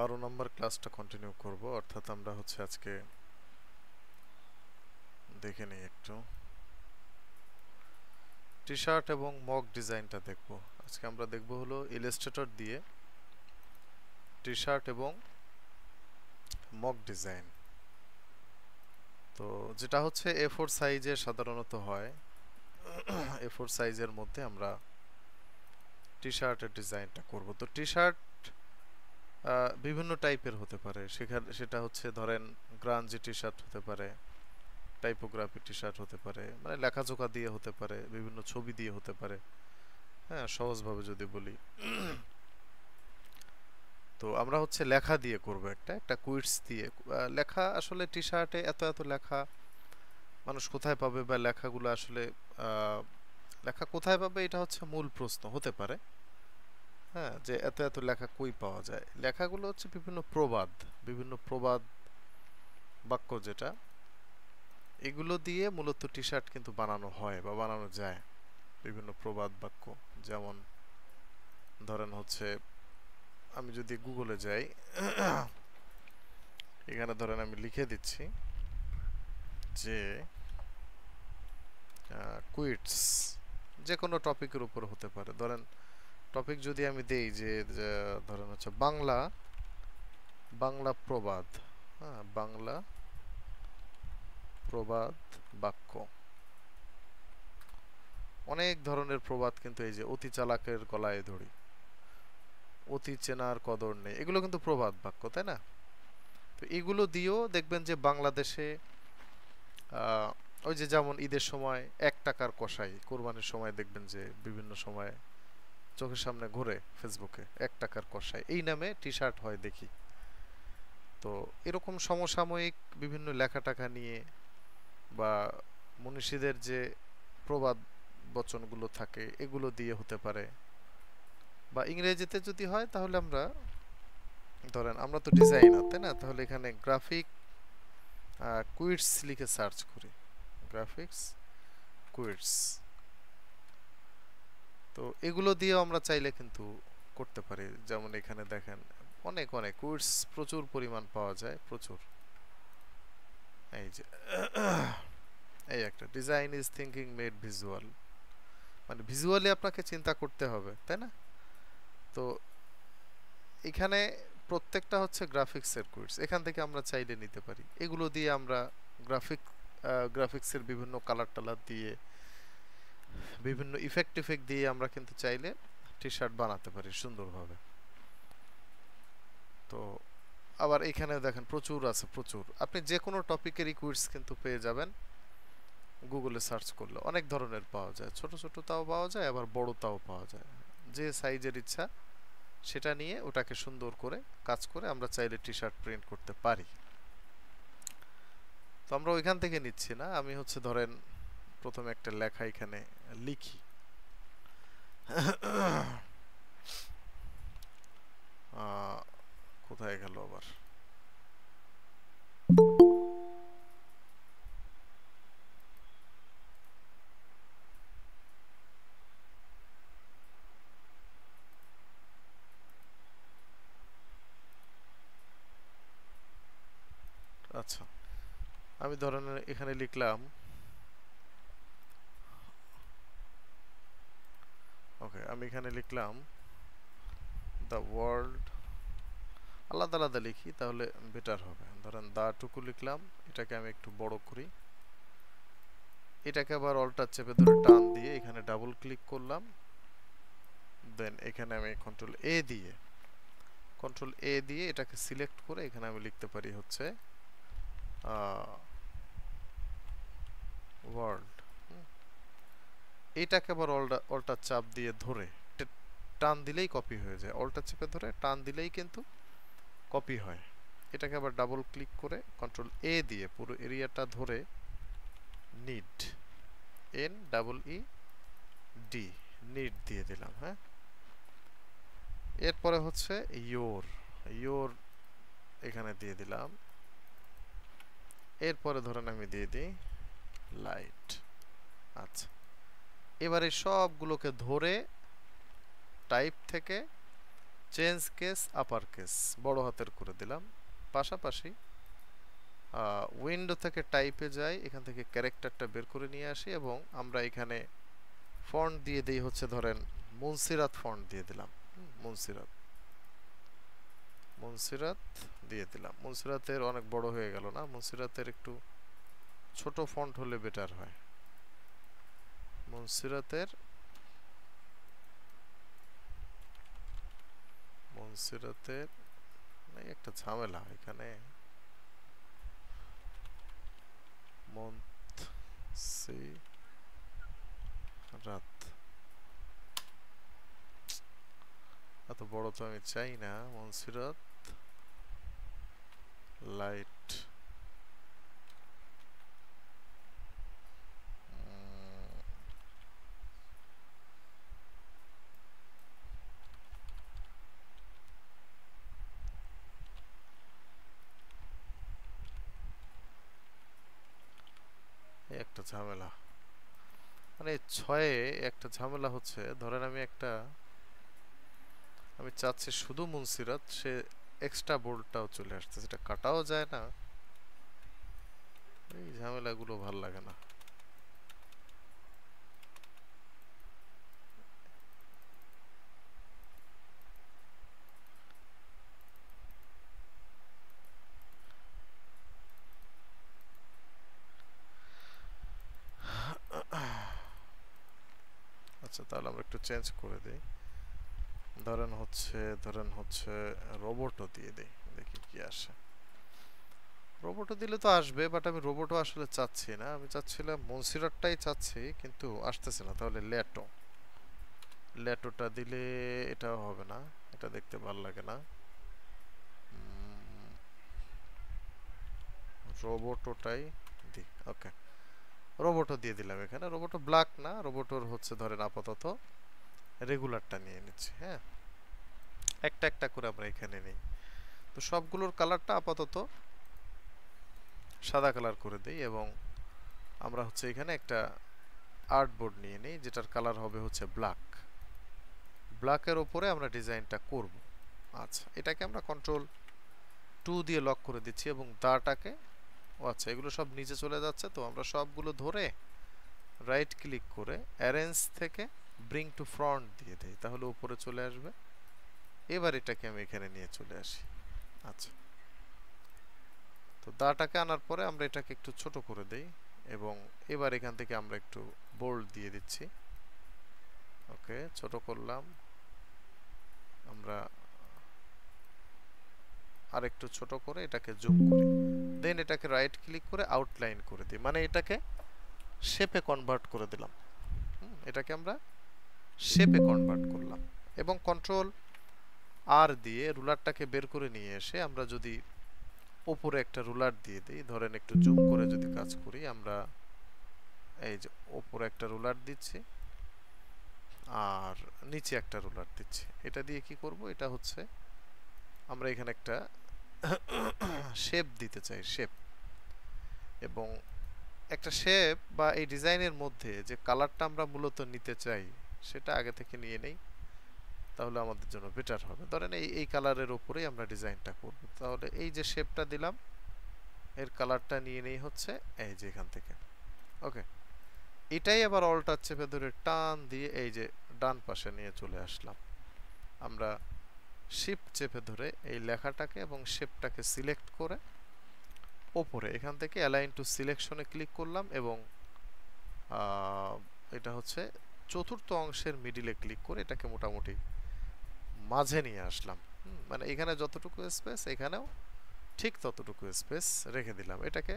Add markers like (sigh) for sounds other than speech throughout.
বারো নম্বর ক্লাসটা কন্টিনিউ করব অর্থাৎ আমরা হচ্ছে আজকে দেখে নিই একটু টি শার্ট এবং মগ ডিজাইনটা দেখব আজকে আমরা দেখব হলো ইলাস্ট্রেটর দিয়ে টি শার্ট এবং মগ ডিজাইন তো যেটা হচ্ছে এ ফোর সাইজে সাধারণত হয় এ ফোর সাইজের মধ্যে আমরা টি শার্টের ডিজাইনটা করব তো টি শার্ট বিভিন্ন টাইপের হতে পারে সেখানে সেটা হচ্ছে ধরেন গ্রাঞ্জি টি শার্ট হতে পারে টাইপোগ্রাফি টি শার্ট হতে পারে মানে লেখাঝোকা দিয়ে হতে পারে বিভিন্ন ছবি দিয়ে হতে পারে হ্যাঁ সহজভাবে যদি বলি তো আমরা হচ্ছে লেখা দিয়ে করব একটা একটা কুইটস দিয়ে লেখা আসলে টি শার্টে এত এত লেখা মানুষ কোথায় পাবে বা লেখাগুলো আসলে লেখা কোথায় পাবে এটা হচ্ছে মূল প্রশ্ন হতে পারে হ্যাঁ যে এত এত লেখা কই পাওয়া যায় লেখাগুলো হচ্ছে বিভিন্ন প্রবাদ বিভিন্ন প্রবাদ বাক্য যেটা এগুলো দিয়ে মূলত টি শার্ট কিন্তু বানানো হয় বা বানানো যায় বিভিন্ন প্রবাদ বাক্য যেমন ধরেন হচ্ছে আমি যদি গুগলে যাই এখানে ধরেন আমি লিখে দিচ্ছি যে কুইটস যে কোনো টপিকের উপর হতে পারে ধরেন টপিক যদি আমি দেই যে ধরেন হচ্ছে বাংলা বাংলা প্রবাদ হ্যাঁ বাংলা প্রবাদ বাক্য অনেক ধরনের প্রবাদ কিন্তু এই যে অতি চালাকের গলায় ধরি অতি চেনার কদর নেই এগুলো কিন্তু প্রবাদ বাক্য তাই না তো এগুলো দিয়েও দেখবেন যে বাংলাদেশে ওই যে যেমন ঈদের সময় এক টাকার কষাই কোরবানির সময় দেখবেন যে বিভিন্ন সময় চোখের সামনে ঘুরে ফেসবুকে এক টাকার কষায় এই নামে টি শার্ট হয় দেখি তো এরকম সমসাময়িক বিভিন্ন লেখা টাকা নিয়ে বা মনীষীদের যে প্রবাদ বচনগুলো থাকে এগুলো দিয়ে হতে পারে বা ইংরেজিতে যদি হয় তাহলে আমরা ধরেন আমরা তো ডিজাইনার তাই না তাহলে এখানে গ্রাফিক কুইটস লিখে সার্চ করি গ্রাফিক্স কুইটস তো এগুলো দিয়েও আমরা চাইলে কিন্তু করতে পারি যেমন এখানে দেখেন অনেক অনেক কোর্স প্রচুর পরিমাণ পাওয়া যায় প্রচুর এই যে (coughs) এই একটা design is thinking made visual মানে ভিজুয়ালি আপনাকে চিন্তা করতে হবে তাই না তো এখানে প্রত্যেকটা হচ্ছে গ্রাফিক্সের কোর্স এখান থেকে আমরা চাইলে নিতে পারি এগুলো দিয়ে আমরা গ্রাফিক গ্রাফিক্সের বিভিন্ন কালার টালার দিয়ে বিভিন্ন ইফেক্ট ইফেক্ট দিয়ে আমরা কিন্তু চাইলে টি শার্ট বানাতে পারি সুন্দরভাবে তো আবার এখানে দেখেন প্রচুর আছে প্রচুর আপনি যে কোনো টপিকের ইকুইডস কিন্তু পেয়ে যাবেন গুগলে সার্চ করলে অনেক ধরনের পাওয়া যায় ছোট ছোট তাও পাওয়া যায় আবার বড় তাও পাওয়া যায় যে সাইজের ইচ্ছা সেটা নিয়ে ওটাকে সুন্দর করে কাজ করে আমরা চাইলে টি শার্ট প্রিন্ট করতে পারি তো আমরা ওইখান থেকে নিচ্ছি না আমি হচ্ছে ধরেন প্রথমে একটা লেখা এখানে লিখি কোথায় গেল আবার আচ্ছা আমি ধরেন এখানে লিখলাম ওকে আমি এখানে লিখলাম দ্য ওয়ার্ল্ড আলাদা আলাদা লিখি তাহলে বেটার হবে ধরেন দা টুকু লিখলাম এটাকে আমি একটু বড় করি এটাকে আবার অল্টার চেপে ধরে টান দিয়ে এখানে ডাবল ক্লিক করলাম দেন এখানে আমি কন্ট্রোল এ দিয়ে কন্ট্রোল এ দিয়ে এটাকে সিলেক্ট করে এখানে আমি লিখতে পারি হচ্ছে ওয়ার্ল্ড এটাকে আবার অল্টা অল্টার চাপ দিয়ে ধরে টান দিলেই কপি হয়ে যায় অল্টার চেপে ধরে টান দিলেই কিন্তু কপি হয় এটাকে আবার ডাবল ক্লিক করে কন্ট্রোল এ দিয়ে পুরো এরিয়াটা ধরে need N double E D need দিয়ে দিলাম হ্যাঁ এরপরে হচ্ছে ইয়োর ইয়োর এখানে দিয়ে দিলাম এরপরে ধরেন আমি দিয়ে দিই লাইট আচ্ছা এবারে সবগুলোকে ধরে টাইপ থেকে চেঞ্জ কেস আপার কেস বড় হাতের করে দিলাম পাশাপাশি উইন্ডো থেকে টাইপে যাই এখান থেকে ক্যারেক্টারটা বের করে নিয়ে আসি এবং আমরা এখানে ফন্ট দিয়ে দিই হচ্ছে ধরেন মুন্সিরাত ফন্ট দিয়ে দিলাম মুন্সিরাত মুন্সিরাত দিয়ে দিলাম মুন্সিরাতের অনেক বড় হয়ে গেল না মুন্সিরাতের একটু ছোট ফন্ট হলে বেটার হয় মনসিরাতের মনসিরাতের একটা ঝামেলা এখানে মন্থ সি রাত এত বড় তো আমি চাই না মনসিরত লাইট একটা ঝামেলা মানে ছয়ে একটা ঝামেলা হচ্ছে ধরেন আমি একটা আমি চাচ্ছি শুধু মুন্সিরাত সে এক্সট্রা বোর্ডটাও চলে আসছে সেটা কাটাও যায় না এই ঝামেলাগুলো ভাল লাগে না আছে তাহলে আমরা একটু চেঞ্জ করে দিই ধরেন হচ্ছে ধরেন হচ্ছে রোবটও দিয়ে দিই দেখি কি আসে রোবটও দিলে তো আসবে বাট আমি রোবটও আসলে চাচ্ছি না আমি চাচ্ছিলাম মনসিরাটটাই চাচ্ছি কিন্তু আসতেছে না তাহলে ল্যাটো ল্যাটোটা দিলে এটাও হবে না এটা দেখতে ভাল লাগে না রোবটোটাই দিই ওকে রোবটও দিয়ে দিলাম এখানে রোবটও ব্ল্যাক না রোবটোর হচ্ছে ধরেন আপাতত রেগুলারটা নিয়ে নিচ্ছি হ্যাঁ একটা একটা করে আমরা এখানে নিই তো সবগুলোর কালারটা আপাতত সাদা কালার করে দিই এবং আমরা হচ্ছে এখানে একটা আর্টবোর্ড নিয়ে নিই যেটার কালার হবে হচ্ছে ব্ল্যাক ব্ল্যাকের ওপরে আমরা ডিজাইনটা করব আচ্ছা এটাকে আমরা কন্ট্রোল টু দিয়ে লক করে দিচ্ছি এবং দাটাকে ও আচ্ছা এগুলো সব নিচে চলে যাচ্ছে তো আমরা সবগুলো ধরে রাইট ক্লিক করে অ্যারেঞ্জ থেকে ব্রিং টু ফ্রন্ট দিয়ে দিই তাহলে উপরে চলে আসবে এবার এটাকে আমি এখানে নিয়ে চলে আসি আচ্ছা তো দাটাকে আনার পরে আমরা এটাকে একটু ছোট করে দেই এবং এবার এখান থেকে আমরা একটু বোল্ড দিয়ে দিচ্ছি ওকে ছোট করলাম আমরা আর একটু ছোট করে এটাকে জুম করি দেন এটাকে রাইট ক্লিক করে আউটলাইন করে দিই মানে এটাকে শেপে কনভার্ট করে দিলাম এটাকে আমরা শেপে কনভার্ট করলাম এবং কন্ট্রোল আর দিয়ে রুলারটাকে বের করে নিয়ে এসে আমরা যদি ওপরে একটা রুলার দিয়ে দিই ধরেন একটু জুম করে যদি কাজ করি আমরা এই যে ওপরে একটা রুলার দিচ্ছি আর নিচে একটা রুলার দিচ্ছি এটা দিয়ে কি করব এটা হচ্ছে আমরা এখানে একটা শেপ দিতে চাই শেপ এবং একটা শেপ বা এই ডিজাইনের মধ্যে যে কালারটা আমরা মূলত নিতে চাই সেটা আগে থেকে নিয়ে নেই তাহলে আমাদের জন্য বেটার হবে ধরেন এই এই কালারের ওপরেই আমরা ডিজাইনটা করব তাহলে এই যে শেপটা দিলাম এর কালারটা নিয়ে নেই হচ্ছে এই যে এখান থেকে ওকে এটাই আবার অল্টার চেপে ধরে টান দিয়ে এই যে ডান পাশে নিয়ে চলে আসলাম আমরা শিপ চেপে ধরে এই লেখাটাকে এবং শেপটাকে সিলেক্ট করে ওপরে এখান থেকে অ্যালাইন টু সিলেকশনে ক্লিক করলাম এবং এটা হচ্ছে চতুর্থ অংশের মিডিলে ক্লিক করে এটাকে মোটামুটি মাঝে নিয়ে আসলাম মানে এখানে যতটুকু স্পেস এখানেও ঠিক ততটুকু স্পেস রেখে দিলাম এটাকে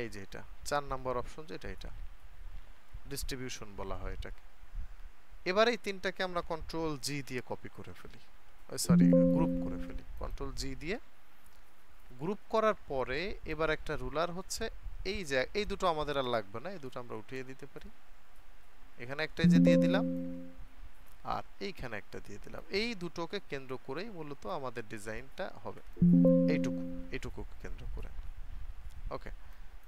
এই যে এটা চার নম্বর অপশন যেটা এটা ডিস্ট্রিবিউশন বলা হয় এটাকে এবার এই তিনটাকে আমরা কন্ট্রোল জি দিয়ে কপি করে ফেলি সরি গ্রুপ করে ফেলি কন্ট্রোল জি দিয়ে গ্রুপ করার পরে এবার একটা রুলার হচ্ছে এই যে এই দুটো আমাদের আর লাগবে না এই দুটো আমরা উঠিয়ে দিতে পারি এখানে একটা যে দিয়ে দিলাম আর এইখানে একটা দিয়ে দিলাম এই দুটোকে কেন্দ্র করেই মূলত আমাদের ডিজাইনটা হবে এইটুকু এইটুকু কেন্দ্র করে ওকে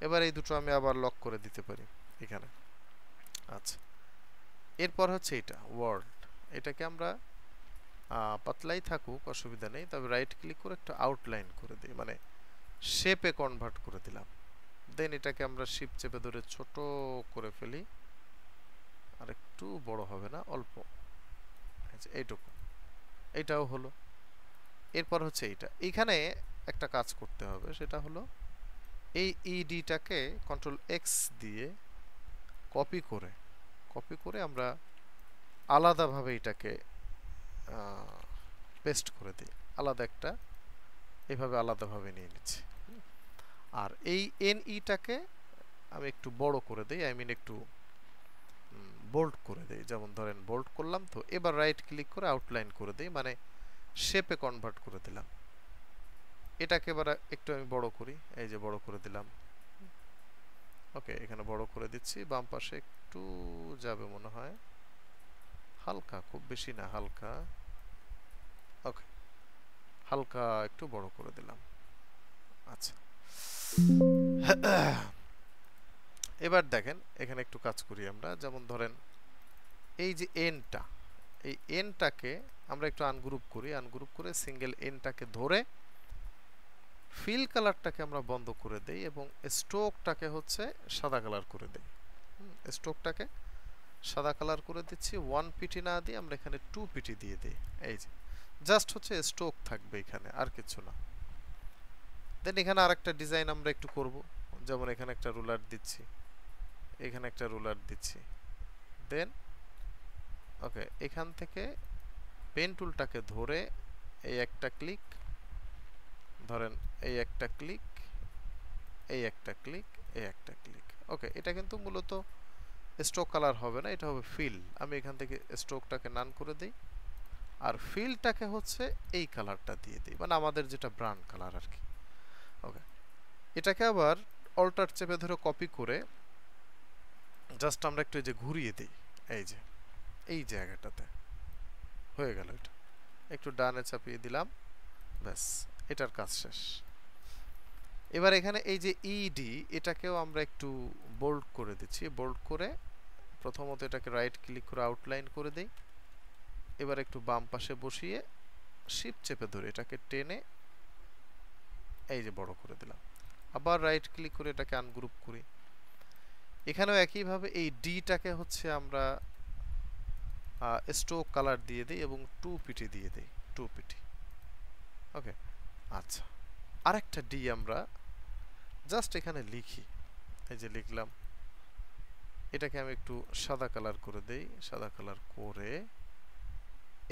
এবার এই দুটো আমি আবার লক করে দিতে পারি এখানে আচ্ছা এরপর হচ্ছে এটা ওয়ার্ল্ড এটাকে আমরা পাতলাই থাকুক অসুবিধা নেই তবে রাইট ক্লিক করে একটা আউটলাইন করে দিই মানে শেপে কনভার্ট করে দিলাম দেন এটাকে আমরা শিপ চেপে ধরে ছোট করে ফেলি আর একটু বড় হবে না অল্প এইটুকু এটাও হলো এরপর হচ্ছে এইটা এইখানে একটা কাজ করতে হবে সেটা হলো এই ইডিটাকে কন্ট্রোল এক্স দিয়ে কপি করে কপি করে আমরা আলাদাভাবে এটাকে পেস্ট করে দিই আলাদা একটা এভাবে আলাদাভাবে নিয়ে নিচ্ছি আর এই এন ইটাকে e আমি একটু বড় করে দিই আই মিন একটু বোল্ড করে দিই যেমন ধরেন বোল্ড করলাম তো এবার রাইট ক্লিক করে আউটলাইন করে দিই মানে শেপে কনভার্ট করে দিলাম এটাকে এবার একটু আমি বড় করি এই যে বড় করে দিলাম ওকে এখানে বড় করে দিচ্ছি বাম পাশে একটু যাবে মনে হয় হালকা খুব বেশি না হালকা ওকে হালকা একটু বড় করে দিলাম আচ্ছা এবার দেখেন এখানে একটু কাজ করি আমরা যেমন ধরেন এই যে এনটা এই এনটাকে আমরা একটু আনগ্রুপ করি আনগ্রুপ করে সিঙ্গেল এনটাকে ধরে ফিল কালারটাকে আমরা বন্ধ করে দেই এবং স্ট্রোকটাকে হচ্ছে সাদা কালার করে দেই স্ট্রোকটাকে সাদা কালার করে দিচ্ছি ওয়ান পিটি না দিয়ে আমরা এখানে টু পিটি দিয়ে দিই এই যে জাস্ট হচ্ছে স্টোক থাকবে এখানে আর কিছু না দেন এখানে আরেকটা ডিজাইন আমরা একটু করব যেমন এখানে একটা রুলার দিচ্ছি এখানে একটা রুলার দিচ্ছি দেন ওকে এখান থেকে পেন টুলটাকে ধরে এই একটা ক্লিক ধরেন এই একটা ক্লিক এই একটা ক্লিক এই একটা ক্লিক ওকে এটা কিন্তু মূলত স্ট্রোক কালার হবে না এটা হবে ফিল আমি এখান থেকে স্ট্রোকটাকে নান করে দিই আর ফিলটাকে হচ্ছে এই কালারটা দিয়ে দিই মানে আমাদের যেটা ব্রান্ড কালার আর কি ওকে এটাকে আবার অল্টার চেপে ধরে কপি করে জাস্ট আমরা একটু এই যে ঘুরিয়ে দিই এই যে এই জায়গাটাতে হয়ে গেল এটা একটু ডানে চাপিয়ে দিলাম ব্যাস এটার কাজ শেষ এবার এখানে এই যে ইডি e এটাকেও আমরা একটু বোল্ড করে দিচ্ছি বোল্ড করে প্রথমত এটাকে রাইট ক্লিক করে আউটলাইন করে দেই এবার একটু বাম পাশে বসিয়ে শিপ চেপে ধরে এটাকে টেনে এই যে বড় করে দিলাম আবার রাইট ক্লিক করে এটাকে আনগ্রুপ করি এখানেও একইভাবে এই ডিটাকে হচ্ছে আমরা স্টোক কালার দিয়ে দিই এবং টু পিটি দিয়ে দিই টু পিটি ওকে আচ্ছা আরেকটা ডি আমরা জাস্ট এখানে লিখি এই যে লিখলাম এটাকে আমি একটু সাদা কালার করে দেই সাদা কালার করে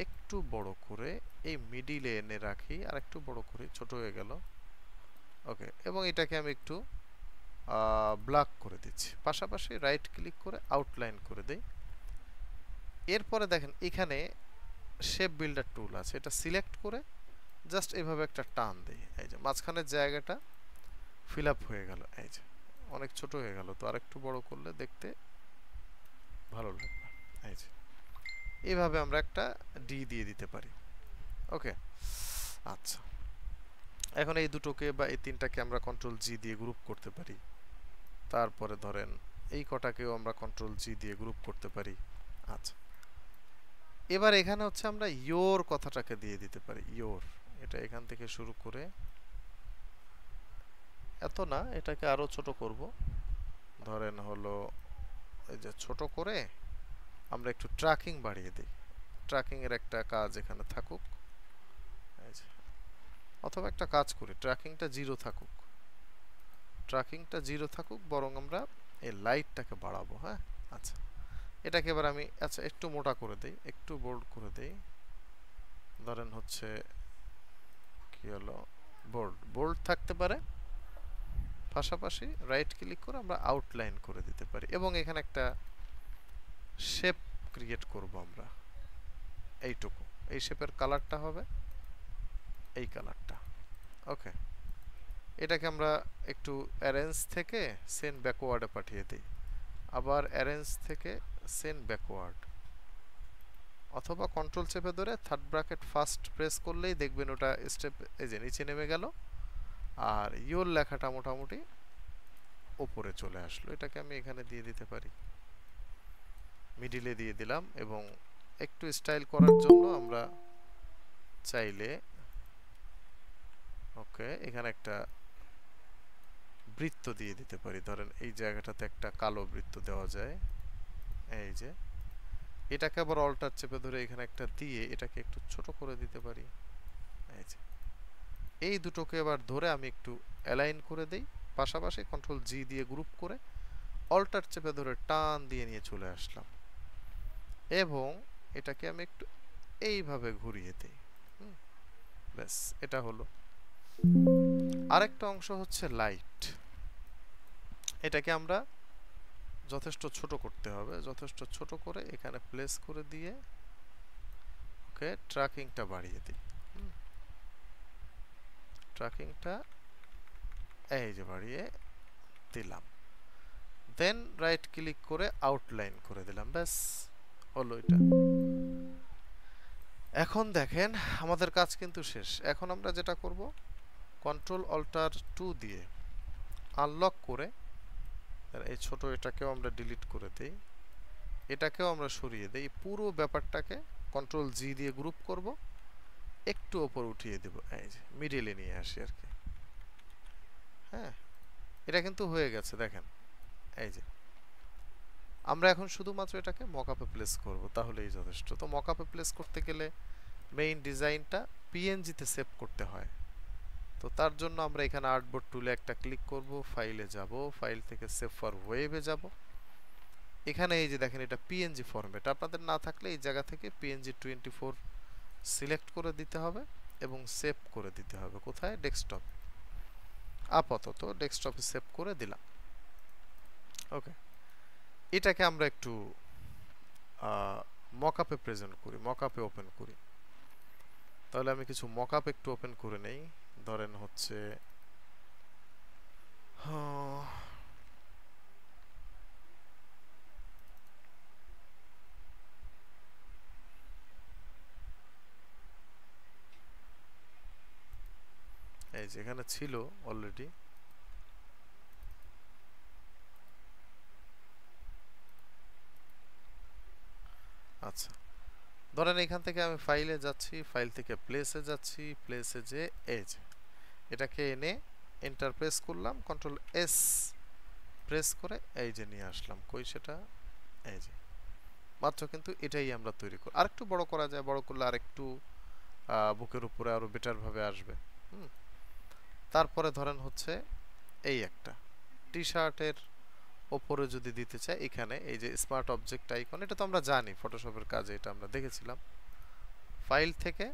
একটু বড় করে এই মিডিলে এনে রাখি আর একটু বড় করে ছোট হয়ে গেল ওকে এবং এটাকে আমি একটু ব্ল্যাক করে দিচ্ছি পাশাপাশি রাইট ক্লিক করে আউটলাইন করে দেই এরপরে দেখেন এখানে শেপ বিল্ডার টুল আছে এটা সিলেক্ট করে জাস্ট এভাবে একটা টান দিই এই যে মাঝখানের জায়গাটা ফিল আপ হয়ে গেল এই যে অনেক ছোট হয়ে গেল তো আরেকটু বড় করলে দেখতে ভালো লাগবে এইভাবে আমরা একটা ডি দিয়ে দিতে পারি ওকে আচ্ছা এখন এই দুটোকে বা এই তিনটাকে আমরা কন্ট্রোল জি দিয়ে গ্রুপ করতে পারি তারপরে ধরেন এই কটাকেও আমরা কন্ট্রোল জি দিয়ে গ্রুপ করতে পারি আচ্ছা এবার এখানে হচ্ছে আমরা ইয়োর কথাটাকে দিয়ে দিতে পারি ইয়োর এটা এখান থেকে শুরু করে এত না এটাকে আরও ছোট করব ধরেন হলো এই যে ছোট করে আমরা একটু ট্র্যাকিং বাড়িয়ে দিই ট্র্যাকিংয়ের একটা কাজ এখানে থাকুক অথবা একটা কাজ করি ট্র্যাকিংটা জিরো থাকুক ট্র্যাকিংটা জিরো থাকুক বরং আমরা এই লাইটটাকে বাড়াবো হ্যাঁ আচ্ছা এটাকে এবার আমি আচ্ছা একটু মোটা করে দিই একটু বোল্ড করে দিই ধরেন হচ্ছে কি হলো বোল্ড বোল্ড থাকতে পারে পাশাপাশি রাইট ক্লিক করে আমরা আউটলাইন করে দিতে পারি এবং এখানে একটা শেপ ক্রিয়েট করব আমরা এইটুকু এই শেপের কালারটা হবে এই কালারটা ওকে এটাকে আমরা একটু অ্যারেঞ্জ থেকে সেন ব্যাকওয়ার্ডে পাঠিয়ে দিই আবার অ্যারেঞ্জ থেকে সেন ব্যাকওয়ার্ড অথবা কন্ট্রোল চেপে ধরে থার্ড ব্রাকেট ফার্স্ট প্রেস করলেই দেখবেন ওটা স্টেপ এই যে নিচে নেমে গেল আর ইয়োর লেখাটা মোটামুটি ওপরে চলে আসলো এটাকে আমি এখানে দিয়ে দিতে পারি মিডিলে দিয়ে দিলাম এবং একটু স্টাইল করার জন্য আমরা চাইলে ওকে এখানে একটা বৃত্ত দিয়ে দিতে পারি ধরেন এই জায়গাটাতে একটা কালো বৃত্ত দেওয়া যায় এই যে এটাকে আবার অল্টার চেপে ধরে এখানে একটা দিয়ে এটাকে একটু ছোট করে দিতে পারি এই যে এই দুটোকে এবার ধরে আমি একটু অ্যালাইন করে দেই পাশাপাশি কন্ট্রোল জি দিয়ে গ্রুপ করে অল্টার চেপে ধরে টান দিয়ে নিয়ে চলে আসলাম এবং এটাকে আমি একটু এইভাবে ঘুরিয়ে দিই ব্যাস এটা হলো আরেকটা অংশ হচ্ছে লাইট এটাকে আমরা যথেষ্ট ছোট করতে হবে যথেষ্ট ছোট করে এখানে প্লেস করে দিয়ে ওকে ট্র্যাকিংটা বাড়িয়ে দিই ট্রাকিংটা এই যে বাড়িয়ে দিলাম দেন রাইট ক্লিক করে আউটলাইন করে দিলাম ব্যাস হলো এটা এখন দেখেন আমাদের কাজ কিন্তু শেষ এখন আমরা যেটা করব কন্ট্রোল অল্টার টু দিয়ে আনলক করে এই ছোট এটাকেও আমরা ডিলিট করে দিই এটাকেও আমরা সরিয়ে দিই পুরো ব্যাপারটাকে কন্ট্রোল জি দিয়ে গ্রুপ করব একটু ওপর উঠিয়ে দেবো এই যে মিডিলে নিয়ে আসি আর কি হ্যাঁ এটা কিন্তু হয়ে গেছে দেখেন এই যে আমরা এখন শুধুমাত্র এটাকে মকআপে প্লেস করব তাহলেই যথেষ্ট তো মকআপে প্লেস করতে গেলে মেইন ডিজাইনটা পিএনজিতে সেভ করতে হয় তো তার জন্য আমরা এখানে আর্টবোর্ড টুলে একটা ক্লিক করব ফাইলে যাব ফাইল থেকে সেভ ফর ওয়েবে যাব এখানে এই যে দেখেন এটা পিএনজি ফরম্যাট আপনাদের না থাকলে এই জায়গা থেকে পিএনজি টোয়েন্টি ফোর সিলেক্ট করে দিতে হবে এবং সেভ করে দিতে হবে কোথায় ডেস্কটপ আপাতত ডেস্কটপে সেভ করে দিলাম ওকে এটাকে আমরা একটু মকআপে প্রেজেন্ট করি মকআপে ওপেন করি তাহলে আমি কিছু মকআপ একটু ওপেন করে নেই ধরেন হচ্ছে হ্যাঁ, এই যেখানে ছিল অলরেডি আচ্ছা ধরেন এখান থেকে আমি ফাইলে যাচ্ছি ফাইল থেকে প্লেসে যাচ্ছি প্লেসে যে এজ এটাকে এনে এন্টার প্রেস করলাম কন্ট্রোল এস প্রেস করে এই যে নিয়ে আসলাম কই সেটা এই যে মাত্র কিন্তু এটাই আমরা তৈরি করি আরেকটু বড় করা যায় বড় করলে আরেকটু বুকের উপরে আরও বেটারভাবে আসবে হুম তারপরে ধরেন হচ্ছে এই একটা টি শার্টের ওপরে যদি দিতে চাই এখানে এই যে স্মার্ট অবজেক্ট আইকন এটা তো আমরা জানি ফটোশপের কাজে এটা আমরা দেখেছিলাম ফাইল থেকে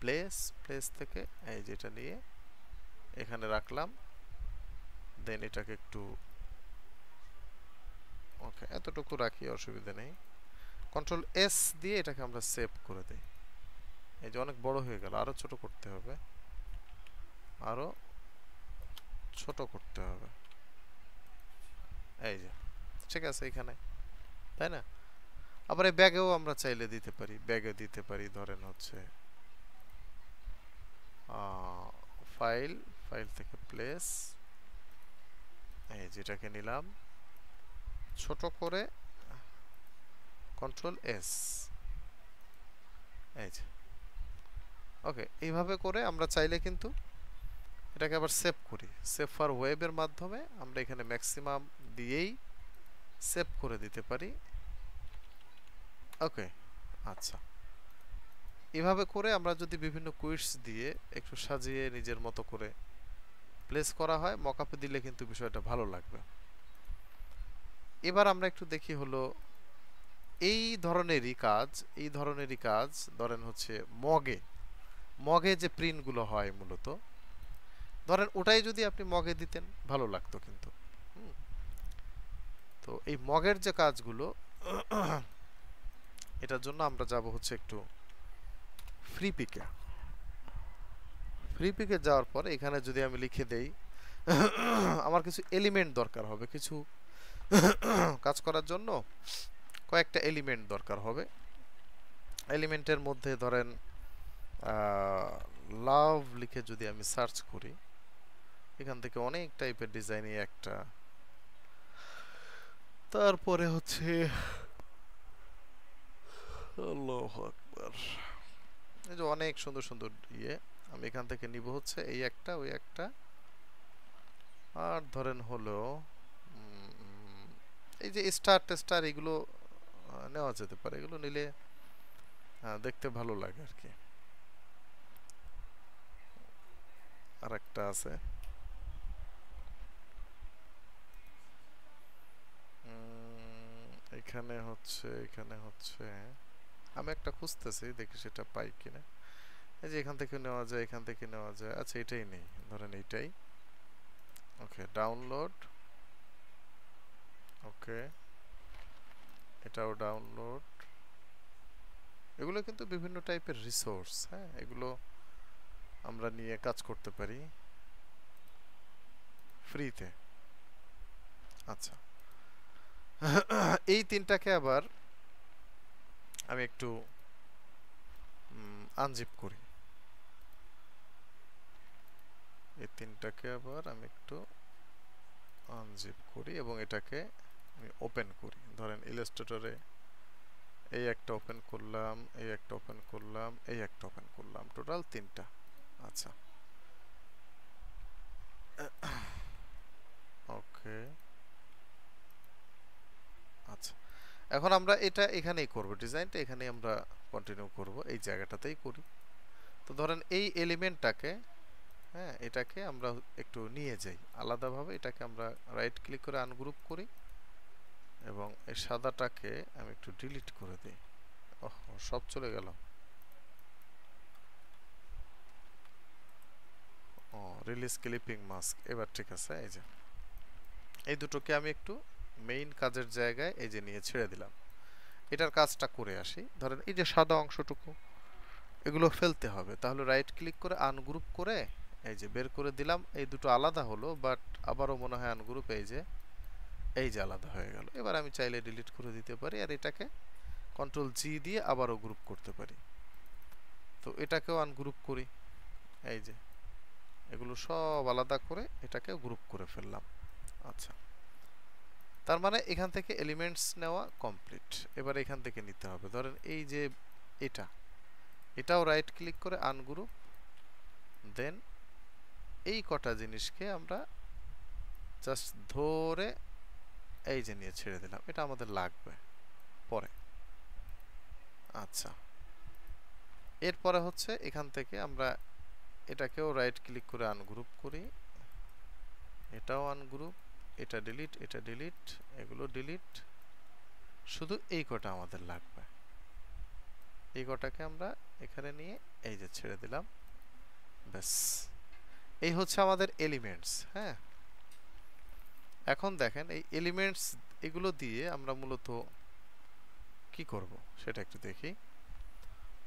প্লেস প্লেস থেকে এই যেটা নিয়ে এখানে রাখলাম দেন এটাকে একটু ওকে এতটুকু রাখি অসুবিধা নেই কন্ট্রোল এস দিয়ে এটাকে আমরা সেভ করে দিই এই যে অনেক বড় হয়ে গেল আরও ছোট করতে হবে আরও ছোট করতে হবে এই যে ঠিক আছে এখানে তাই না আবার এই ব্যাগেও আমরা চাইলে দিতে পারি ব্যাগে দিতে পারি ধরেন হচ্ছে ফাইল ফাইল থেকে প্লেস এই যেটাকে নিলাম ছোট করে কন্ট্রোল এস এই যে ওকে এইভাবে করে আমরা চাইলে কিন্তু এটাকে আবার সেভ করি সেভ ফর ওয়েবের মাধ্যমে আমরা এখানে ম্যাক্সিমাম দিয়েই সেভ করে দিতে পারি ওকে আচ্ছা এভাবে করে আমরা যদি বিভিন্ন কুইটস দিয়ে একটু সাজিয়ে নিজের মতো করে প্লেস করা হয় মকাপে দিলে কিন্তু বিষয়টা ভালো লাগবে এবার আমরা একটু দেখি হলো এই ধরনেরই কাজ এই ধরনেরই কাজ ধরেন হচ্ছে মগে মগে যে প্রিন্টগুলো হয় মূলত ধরেন ওটাই যদি আপনি মগে দিতেন ভালো লাগতো কিন্তু তো এই মগের যে কাজগুলো (clears throat) এটার জন্য আমরা যাব হচ্ছে একটু ফ্রি পিকে ফ্রি পিকে যাওয়ার পরে এখানে যদি আমি লিখে দেই (clears throat) আমার কিছু এলিমেন্ট দরকার হবে কিছু (clears throat) কাজ করার জন্য কয়েকটা এলিমেন্ট দরকার হবে এলিমেন্টের মধ্যে ধরেন লাভ লিখে যদি আমি সার্চ করি এখান থেকে অনেক টাইপের ডিজাইনই একটা তারপরে হচ্ছে এই যে অনেক সুন্দর সুন্দর ইয়ে আমি এখান থেকে নিব হচ্ছে এই একটা ওই একটা আর ধরেন হলো এই যে স্টার টেস্টার এগুলো নেওয়া যেতে পারে এগুলো নিলে দেখতে ভালো লাগে আর কি আর একটা আছে এখানে হচ্ছে এখানে হচ্ছে আমি একটা খুঁজতেছি দেখি সেটা পাই কিনা এই যে এখান থেকে নেওয়া যায় এখান থেকে নেওয়া যায় আচ্ছা এটাই নেই ধরেন এইটাই ওকে ডাউনলোড ওকে এটাও ডাউনলোড এগুলো কিন্তু বিভিন্ন টাইপের রিসোর্স হ্যাঁ এগুলো আমরা নিয়ে কাজ করতে পারি ফ্রিতে আচ্ছা এই তিনটাকে আবার আমি একটু আনজিপ করি এই তিনটাকে আবার আমি একটু আনজিপ করি এবং এটাকে আমি ওপেন করি ধরেন ইলাস্ট্রেটরে এই একটা ওপেন করলাম এই একটা ওপেন করলাম এই একটা ওপেন করলাম টোটাল তিনটা আচ্ছা ওকে (coughs) আচ্ছা এখন আমরা এটা এখানেই করব ডিজাইনটা এখানেই আমরা কন্টিনিউ করব এই জায়গাটাতেই করি তো ধরেন এই এলিমেন্টটাকে হ্যাঁ এটাকে আমরা একটু নিয়ে যাই আলাদাভাবে এটাকে আমরা রাইট ক্লিক করে আনগ্রুপ করি এবং এই সাদাটাকে আমি একটু ডিলিট করে দিই ওহ সব চলে গেল ও রিলিজ ক্লিপিং মাস্ক এবার ঠিক আছে এই যে এই দুটোকে আমি একটু মেইন কাজের জায়গায় এই যে নিয়ে ছেড়ে দিলাম এটার কাজটা করে আসি ধরেন এই যে সাদা অংশটুকু এগুলো ফেলতে হবে তাহলে রাইট ক্লিক করে আনগ্রুপ করে এই যে বের করে দিলাম এই দুটো আলাদা হলো বাট আবারও মনে হয় আনগ্রুপ এই যে এই যে আলাদা হয়ে গেল এবার আমি চাইলে ডিলিট করে দিতে পারি আর এটাকে কন্ট্রোল জি দিয়ে আবারও গ্রুপ করতে পারি তো এটাকেও আনগ্রুপ করি এই যে এগুলো সব আলাদা করে এটাকে গ্রুপ করে ফেললাম আচ্ছা তার মানে এখান থেকে এলিমেন্টস নেওয়া কমপ্লিট এবার এখান থেকে নিতে হবে ধরেন এই যে এটা এটাও রাইট ক্লিক করে আনগুরু দেন এই কটা জিনিসকে আমরা জাস্ট ধরে এই যে নিয়ে ছেড়ে দিলাম এটা আমাদের লাগবে পরে আচ্ছা এরপরে হচ্ছে এখান থেকে আমরা এটাকেও রাইট ক্লিক করে আনগ্রুপ করি এটাও আনগ্রুপ এটা ডিলিট এটা ডিলিট এগুলো ডিলিট শুধু এই কটা আমাদের লাগবে এই কটাকে আমরা এখানে নিয়ে এই যে ছেড়ে দিলাম ব্যাস এই হচ্ছে আমাদের এলিমেন্টস হ্যাঁ এখন দেখেন এই এলিমেন্টস এগুলো দিয়ে আমরা মূলত কি করব সেটা একটু দেখি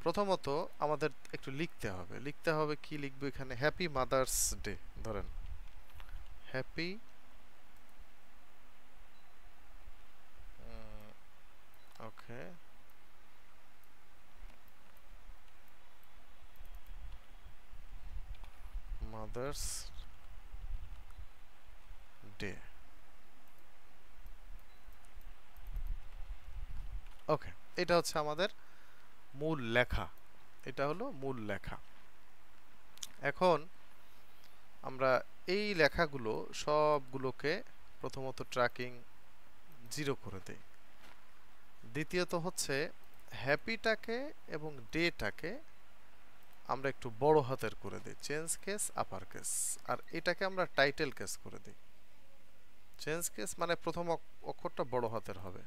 প্রথমত আমাদের একটু লিখতে হবে লিখতে হবে কি লিখবো এখানে হ্যাপি মাদার্স ডে ধরেন happy Okay. Mother's Day. Okay এটা হচ্ছে আমাদের মূল লেখা এটা হলো মূল লেখা এখন আমরা এই লেখাগুলো সবগুলোকে প্রথমত ট্র্যাকিং জিরো করে দেই দ্বিতীয়ত হচ্ছে হ্যাপিটাকে এবং ডেটাকে আমরা একটু বড় হাতের করে দিই চেঞ্জ কেস আপার কেস আর এটাকে আমরা টাইটেল কেস করে দিই চেঞ্জ কেস মানে প্রথম অক্ষরটা বড় হাতের হবে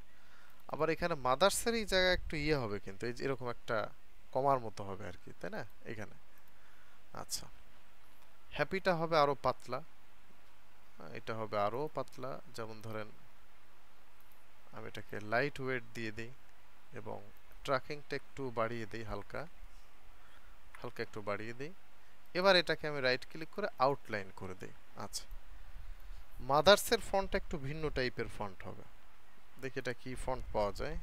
আবার এখানে মাদার্সের এই জায়গায় একটু ইয়ে হবে কিন্তু এই এরকম একটা কমার মতো হবে আর কি তাই না এখানে আচ্ছা হ্যাপিটা হবে আরও পাতলা এটা হবে আরও পাতলা যেমন ধরেন আমি এটাকে লাইট ওয়েট দিয়ে দিই এবং ট্র্যাকিংটা একটু বাড়িয়ে দিই হালকা হালকা একটু বাড়িয়ে দিই এবার এটাকে আমি রাইট ক্লিক করে আউটলাইন করে দিই আচ্ছা মাদার্সের ফন্টটা একটু ভিন্ন টাইপের ফন্ট হবে দেখি এটা কি ফন্ট পাওয়া যায়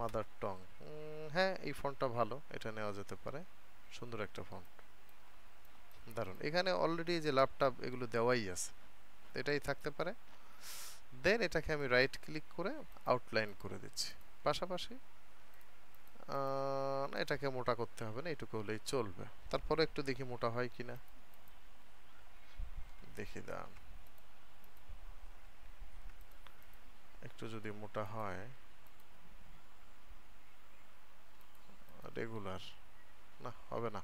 মাদার টং হ্যাঁ এই ফন্টটা ভালো এটা নেওয়া যেতে পারে সুন্দর একটা ফন্ট দারুন এখানে অলরেডি যে ল্যাপটপ এগুলো দেওয়াই আছে এটাই থাকতে পারে দেন এটাকে আমি রাইট ক্লিক করে আউটলাইন করে দিচ্ছি পাশাপাশি না এটাকে মোটা করতে হবে না এটুকু হলেই চলবে তারপরে একটু দেখি মোটা হয় কিনা দেখি দাম একটু যদি মোটা হয় রেগুলার না হবে না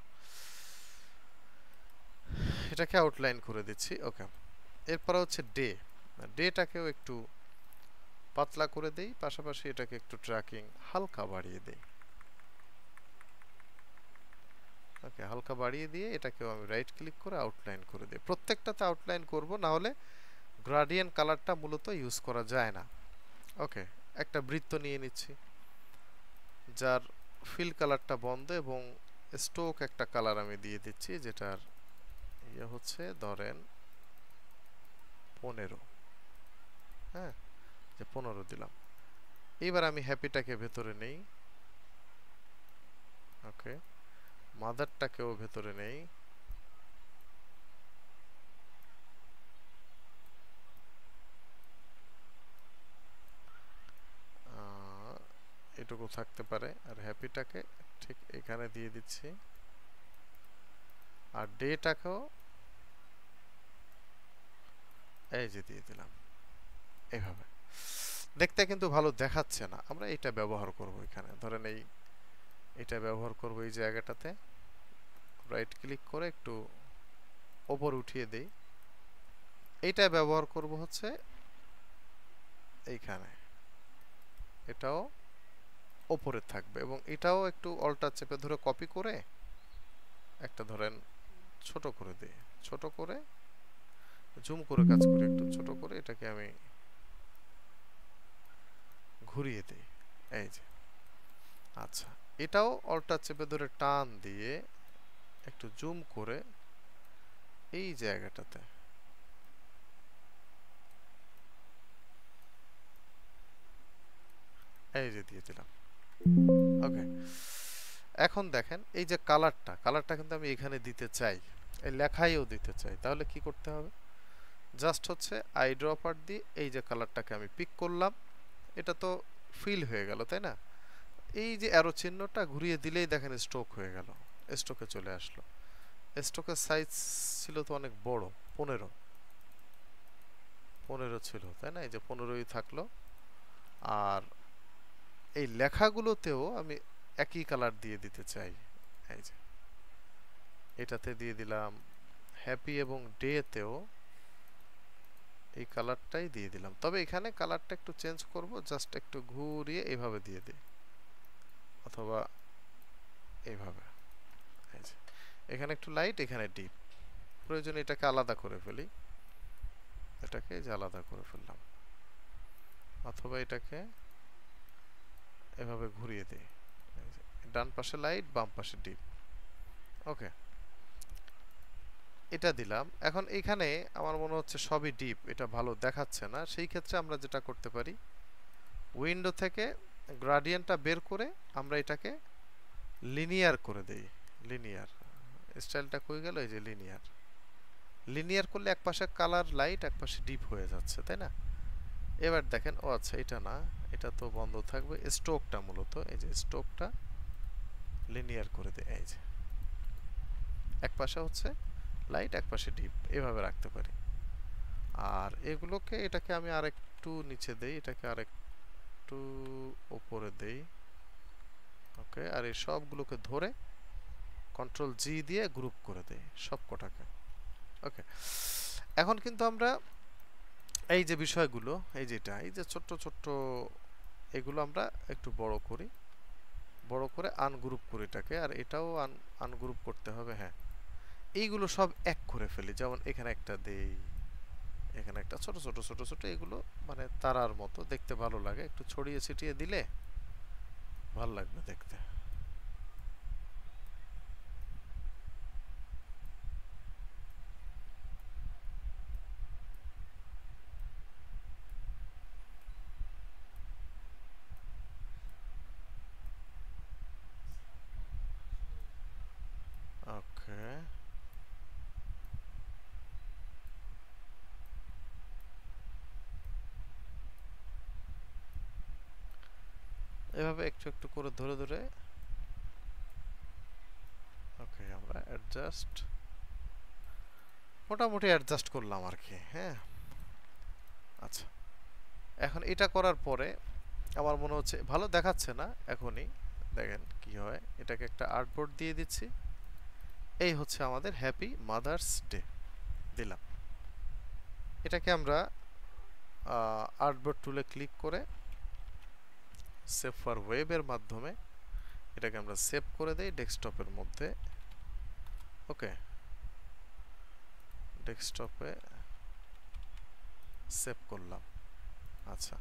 এটাকে আউটলাইন করে দিচ্ছি ওকে এরপর হচ্ছে ডে ডেটাকেও একটু পাতলা করে দেই পাশাপাশি এটাকে একটু ট্র্যাকিং হালকা বাড়িয়ে দেই ওকে হালকা বাড়িয়ে দিয়ে এটাকেও আমি রাইট ক্লিক করে আউটলাইন করে দিই প্রত্যেকটাতে আউটলাইন করব না হলে গ্রাডিয়েন্ট কালারটা মূলত ইউজ করা যায় না ওকে একটা বৃত্ত নিয়ে নিচ্ছি যার ফিল কালারটা বন্ধ এবং স্টোক একটা কালার আমি দিয়ে দিচ্ছি যেটার ইয়ে হচ্ছে ধরেন পনেরো হ্যাঁ যে পনেরো দিলাম এইবার আমি হ্যাপিটাকে ভেতরে নেই ওকে মাদারটাকেও ভেতরে নেই এটুকু থাকতে পারে আর হ্যাপিটাকে ঠিক এখানে দিয়ে দিচ্ছি আর ডেটাকেও এই যে দিয়ে দিলাম এইভাবে দেখতে কিন্তু ভালো দেখাচ্ছে না আমরা এটা ব্যবহার করব এখানে ধরেন এই এটা ব্যবহার করব এই জায়গাটাতে রাইট ক্লিক করে একটু ওপর উঠিয়ে দেই এইটা ব্যবহার করব হচ্ছে এইখানে এটাও ওপরে থাকবে এবং এটাও একটু অল্টা চেপে ধরে কপি করে একটা ধরেন ছোট করে দিই ছোট করে জুম করে কাজ করে একটু ছোট করে এটাকে আমি ঘুরিয়ে দিই এই যে আচ্ছা এটাও অল্টা চেপে ধরে টান দিয়ে একটু জুম করে এই জায়গাটাতে এই যে দিয়ে দিলাম ওকে এখন দেখেন এই যে কালারটা কালারটা কিন্তু আমি এখানে দিতে চাই এই লেখাইও দিতে চাই তাহলে কি করতে হবে জাস্ট হচ্ছে আইড্রপার দিয়ে এই যে কালারটাকে আমি পিক করলাম এটা তো ফিল হয়ে গেল তাই না এই যে অ্যারো চিহ্নটা ঘুরিয়ে দিলেই দেখেন স্ট্রোক হয়ে গেল স্ট্রোকে চলে আসলো স্ট্রোকের সাইজ ছিল তো অনেক বড় পনেরো পনেরো ছিল তাই না এই যে পনেরোই থাকলো আর এই লেখাগুলোতেও আমি একই কালার দিয়ে দিতে চাই এই যে এটাতে দিয়ে দিলাম হ্যাপি এবং ডেতেও এই কালারটাই দিয়ে দিলাম তবে এখানে কালারটা একটু চেঞ্জ করব জাস্ট একটু ঘুরিয়ে এভাবে দিয়ে দিই অথবা এইভাবে এখানে একটু লাইট এখানে ডিপ প্রয়োজন এটাকে আলাদা করে ফেলি এটাকে যে আলাদা করে ফেললাম অথবা এটাকে এভাবে ঘুরিয়ে দিই ডান পাশে লাইট বাম পাশে ডিপ ওকে এটা দিলাম এখন এখানে আমার মনে হচ্ছে সবই ডিপ এটা ভালো দেখাচ্ছে না সেই ক্ষেত্রে আমরা যেটা করতে পারি উইন্ডো থেকে গ্রাডিয়েন্টটা বের করে আমরা এটাকে লিনিয়ার করে দেই লিনিয়ার স্টাইলটা কই গেল এই যে লিনিয়ার লিনিয়ার করলে একপাশে কালার লাইট একপাশে ডিপ হয়ে যাচ্ছে তাই না এবার দেখেন ও আচ্ছা এটা না এটা তো বন্ধ থাকবে স্ট্রোকটা মূলত এই যে স্ট্রোকটা লিনিয়ার করে দেয় এই যে এক পাশে হচ্ছে লাইট একপাশে ডিপ এভাবে রাখতে পারি আর এগুলোকে এটাকে আমি আর একটু নিচে দেই এটাকে আর একটু ওপরে দেই ওকে আর এই সবগুলোকে ধরে কন্ট্রোল জি দিয়ে গ্রুপ করে দেই সব কটাকে ওকে এখন কিন্তু আমরা এই যে বিষয়গুলো এই যেটা এই যে ছোট্ট ছোট্ট এগুলো আমরা একটু বড় করি বড় করে আনগ্রুপ করি এটাকে আর এটাও আন আনগ্রুপ করতে হবে হ্যাঁ এইগুলো সব এক করে ফেলি যেমন এখানে একটা দেই এখানে একটা ছোট ছোট ছোট ছোট এগুলো মানে তারার মতো দেখতে ভালো লাগে একটু ছড়িয়ে ছিটিয়ে দিলে ভালো লাগবে দেখতে করে ধরে ধরে ওকে আমরা অ্যাডজাস্ট মোটামুটি অ্যাডজাস্ট করলাম আর কি হ্যাঁ আচ্ছা এখন এটা করার পরে আমার মনে হচ্ছে ভালো দেখাচ্ছে না এখনই দেখেন কি হয় এটাকে একটা আর্টবোর্ড দিয়ে দিচ্ছি এই হচ্ছে আমাদের হ্যাপি মাদার্স ডে দিলাম এটাকে আমরা আর্টবোর্ড টুলে ক্লিক করে সেভ ফর ওয়েবের মাধ্যমে এটাকে আমরা সেভ করে দেই ডেস্কটপের মধ্যে ওকে ডেস্কটপে সেভ করলাম আচ্ছা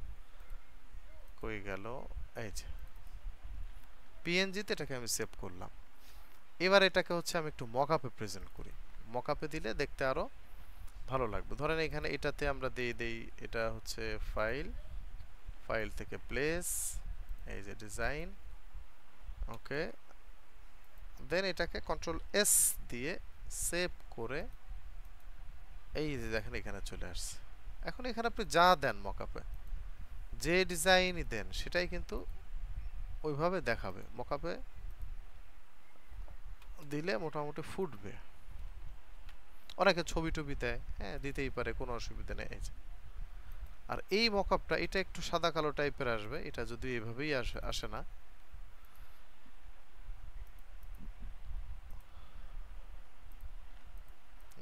কই গেল এই যে পিএনজিতে এটাকে আমি সেভ করলাম এবার এটাকে হচ্ছে আমি একটু মকআপে প্রেজেন্ট করি মকআপে দিলে দেখতে আরও ভালো লাগবে ধরেন এখানে এটাতে আমরা দিয়ে দেই এটা হচ্ছে ফাইল ফাইল থেকে প্লেস এই যে ডিজাইন ওকে দেন এটাকে কন্ট্রোল এস দিয়ে সেভ করে এই যে দেখেন এখানে চলে আসছে এখন এখানে আপনি যা দেন মকাপে যে ডিজাইনই দেন সেটাই কিন্তু ওইভাবে দেখাবে মকাপে দিলে মোটামুটি ফুটবে অনেকে ছবি টবি দেয় হ্যাঁ দিতেই পারে কোনো অসুবিধা নেই আর এই মকআপটা এটা একটু সাদা কালো টাইপের আসবে এটা যদি এভাবেই আসে না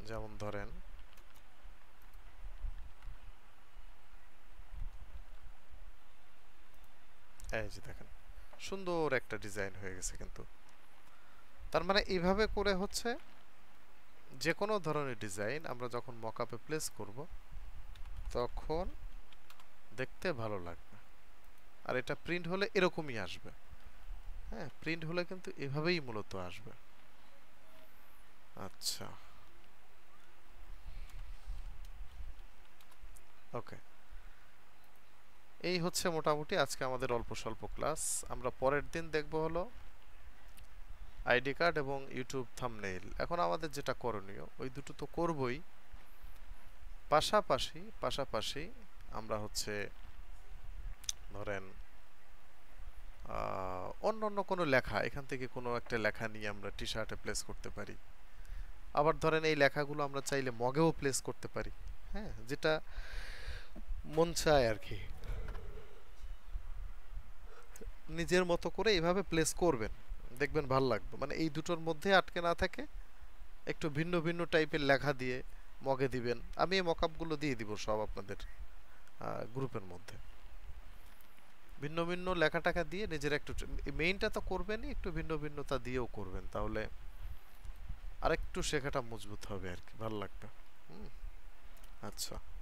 যেমন ধরেন দেখেন সুন্দর একটা ডিজাইন হয়ে গেছে কিন্তু তার মানে এইভাবে করে হচ্ছে যে কোনো ধরনের ডিজাইন আমরা যখন মকআপে প্লেস করব তখন দেখতে ভালো লাগবে আর এটা প্রিন্ট হলে এরকমই আসবে হ্যাঁ প্রিন্ট হলে কিন্তু এভাবেই মূলত আসবে আচ্ছা ওকে এই হচ্ছে মোটামুটি আজকে আমাদের অল্প স্বল্প ক্লাস আমরা পরের দিন দেখব হলো আইডি কার্ড এবং ইউটিউব থামনেইল এখন আমাদের যেটা করণীয় ওই দুটো তো করবই পাশাপাশি পাশাপাশি আমরা হচ্ছে ধরেন অন্য অন্য কোনো লেখা এখান থেকে কোনো একটা লেখা নিয়ে আমরা টি শার্টে প্লেস করতে পারি আবার ধরেন এই লেখাগুলো আমরা চাইলে মগেও প্লেস করতে পারি হ্যাঁ যেটা মন চায় আর কি নিজের মতো করে এইভাবে প্লেস করবেন দেখবেন ভাল লাগবে মানে এই দুটোর মধ্যে আটকে না থাকে একটু ভিন্ন ভিন্ন টাইপের লেখা দিয়ে মগে দিবেন আমি এই মকআপগুলো দিয়ে দিব সব আপনাদের গ্রুপের মধ্যে ভিন্ন ভিন্ন লেখা টাকা দিয়ে নিজের একটু মেইনটা তো করবেনই একটু ভিন্ন ভিন্নতা দিয়েও করবেন তাহলে আরেকটু শেখাটা মজবুত হবে আর কি ভালো লাগবে হুম আচ্ছা